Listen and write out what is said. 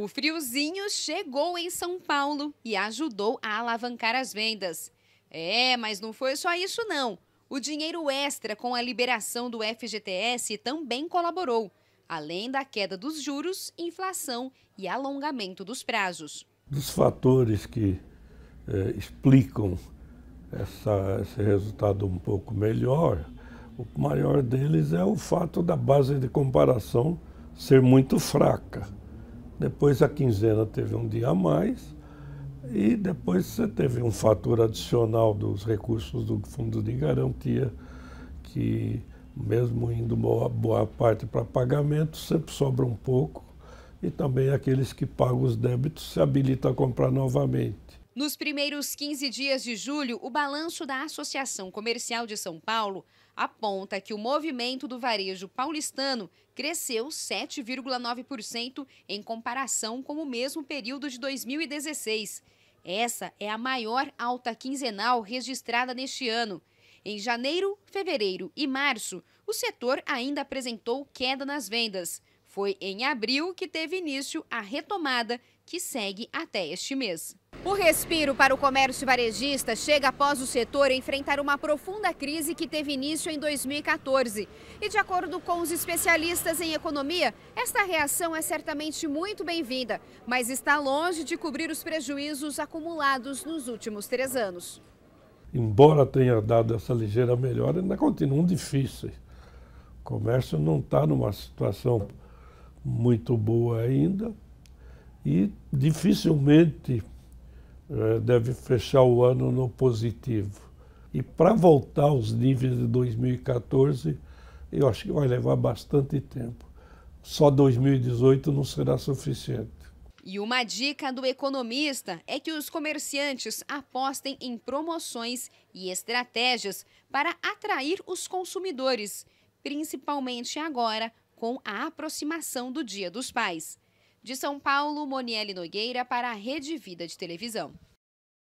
O friozinho chegou em São Paulo e ajudou a alavancar as vendas. É, mas não foi só isso não. O dinheiro extra com a liberação do FGTS também colaborou, além da queda dos juros, inflação e alongamento dos prazos. Dos fatores que eh, explicam essa, esse resultado um pouco melhor, o maior deles é o fato da base de comparação ser muito fraca depois a quinzena teve um dia a mais, e depois você teve um fator adicional dos recursos do Fundo de Garantia, que mesmo indo boa, boa parte para pagamento, sempre sobra um pouco, e também aqueles que pagam os débitos se habilitam a comprar novamente. Nos primeiros 15 dias de julho, o balanço da Associação Comercial de São Paulo aponta que o movimento do varejo paulistano cresceu 7,9% em comparação com o mesmo período de 2016. Essa é a maior alta quinzenal registrada neste ano. Em janeiro, fevereiro e março, o setor ainda apresentou queda nas vendas. Foi em abril que teve início a retomada, que segue até este mês. O respiro para o comércio varejista chega após o setor enfrentar uma profunda crise que teve início em 2014. E de acordo com os especialistas em economia, esta reação é certamente muito bem-vinda, mas está longe de cobrir os prejuízos acumulados nos últimos três anos. Embora tenha dado essa ligeira melhora, ainda continuam difíceis. O comércio não está numa situação muito boa ainda e dificilmente é, deve fechar o ano no positivo. E para voltar aos níveis de 2014, eu acho que vai levar bastante tempo. Só 2018 não será suficiente. E uma dica do economista é que os comerciantes apostem em promoções e estratégias para atrair os consumidores, principalmente agora com a aproximação do Dia dos Pais. De São Paulo, Moniel Nogueira para a Rede Vida de Televisão.